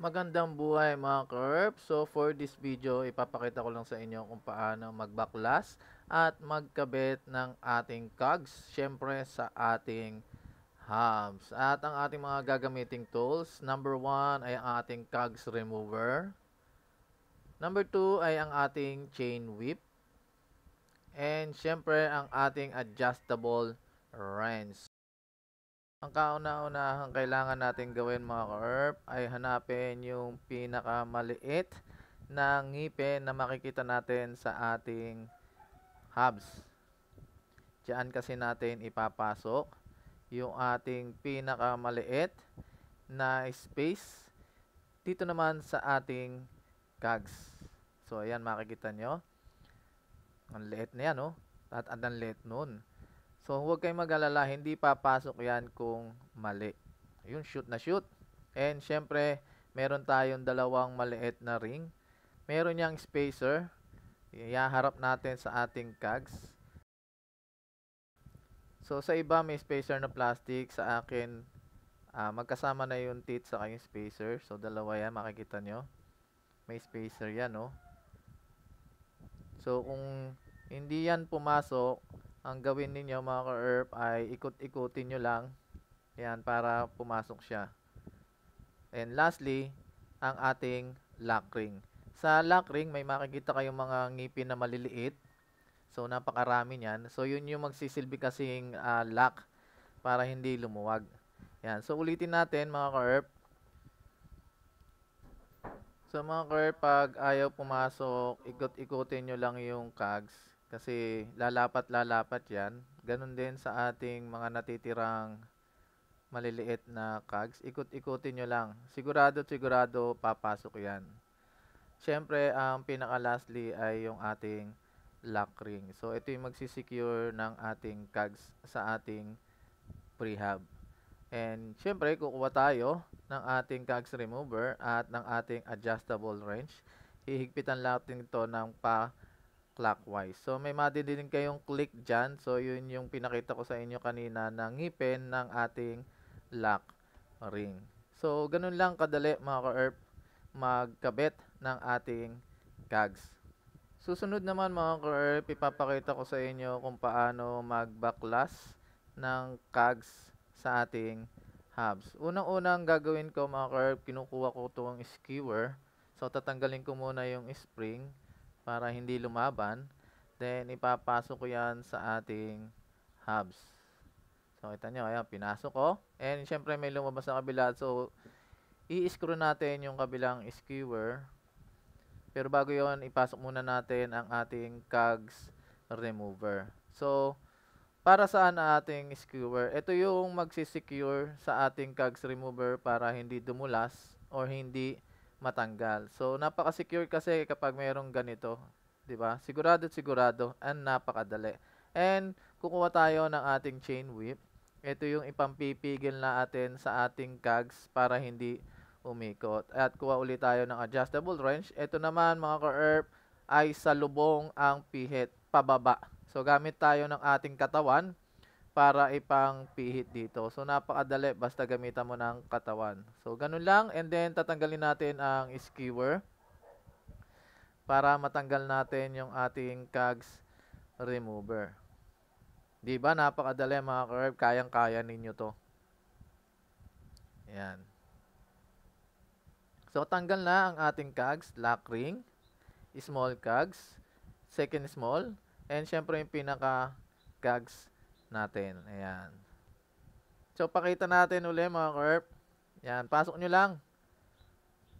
Magandang buhay mga curve. So for this video, ipapakita ko lang sa inyo kung paano magbaklas at magkabit ng ating cogs, syempre sa ating hams. At ang ating mga gagamiting tools, number 1 ay ang ating cogs remover. Number 2 ay ang ating chain whip. And syempre ang ating adjustable wrench. Ang kauna-unahang kailangan natin gawin mga ka-herb ay hanapin yung pinakamaliit na ngipin na makikita natin sa ating hubs. Diyan kasi natin ipapasok yung ating pinakamaliit na space dito naman sa ating gags. So ayan makikita nyo. Ang liit na yan oh. At ang liit nun. So, huwag kayong mag-alala, hindi papasok yan kung mali. Yun, shoot na shoot. And, syempre, meron tayong dalawang maliit na ring. Meron yang spacer. Iaharap natin sa ating cags. So, sa iba may spacer na plastic. Sa akin, uh, magkasama na yung teeth sa kayong spacer. So, dalawa yan, makikita nyo. May spacer yan, no? Oh. So, kung hindi yan pumasok, ang gawin ninyo mga ka-ERP ay ikot-ikutin nyo lang yan para pumasok siya and lastly ang ating lock ring sa lock ring may makikita kayong mga ngipin na maliliit so napakarami niyan so yun yung magsisilbi kasing uh, lock para hindi lumuwag yan so ulitin natin mga ka-ERP so mga ka-ERP pag ayaw pumasok ikot-ikutin nyo lang yung cogs kasi lalapat-lalapat yan. Ganun din sa ating mga natitirang maliliit na kags. Ikot-ikotin nyo lang. Sigurado-sigurado papasok yan. Siyempre, ang pinaka lastly ay yung ating lock ring. So, ito yung magsisecure ng ating kags sa ating prehab. And, syempre, kukuha tayo ng ating cogs remover at ng ating adjustable wrench. Hihigpitan natin ito ng pa clockwise. So may madidinig kayong click dyan. So yun yung pinakita ko sa inyo kanina na ngipin ng ating lock ring. So ganun lang kadali mga ka-ERP magkabit ng ating gags. Susunod naman mga ka-ERP, ipapakita ko sa inyo kung paano magbaklas ng cogs sa ating hubs. Unang-unang gagawin ko mga ka-ERP, kinukuha ko itong skewer. So tatanggalin ko muna yung spring para hindi lumaban. Then, ipapasok ko yan sa ating hubs. So, kita nyo, ayan, pinasok ko. And, syempre, may lumabas sa kabila. So, i-screw natin yung kabilang skewer. Pero bago yon ipasok muna natin ang ating cogs remover. So, para saan ang ating skewer? Ito yung magsisecure sa ating cogs remover para hindi dumulas or hindi matanggal. So, napaka-secure kasi kapag mayroong ganito. 'di ba? Sigurado sigurado and napakadali. And kukuha tayo ng ating chain whip. Ito yung ipampipigil na atin sa ating cogs para hindi umikot. At kuha ulit tayo ng adjustable wrench. Ito naman mga ka-erp ay lubong ang pihit pababa. So gamit tayo ng ating katawan para ipangpihit dito. So, napakadali. Basta gamitan mo ng katawan. So, ganun lang. And then, tatanggalin natin ang skewer para matanggal natin yung ating cogs remover. Di ba? Napakadali mga curve. Kayang-kaya ninyo to. Yan. So, tanggal na ang ating cogs, lock ring, small cogs, second small, and syempre yung pinaka cogs natin. Ayan. So, pakita natin uli mga kerp. Ayan, pasok nyo lang.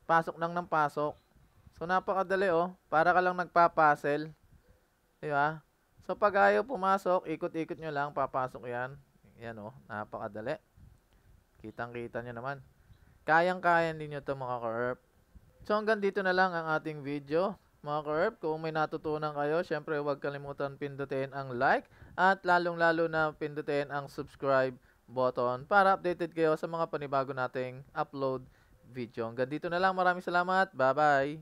Pasok lang ng pasok. So, napakadali oh. Para ka lang nagpapasel. Di ba? So, pag ayaw pumasok, ikot-ikot nyo lang. Papasok yan. Ayan oh. Napakadali. Kitang-kita nyo naman. Kayang-kaya din nyo to mga kerp. So, hanggang dito na lang ang ating video. Mga ka kung may natutunan kayo, syempre huwag kalimutan pindutin ang like at lalong-lalo na pindutin ang subscribe button para updated kayo sa mga panibago nating upload video. Hanggang dito na lang. Maraming salamat. Bye-bye!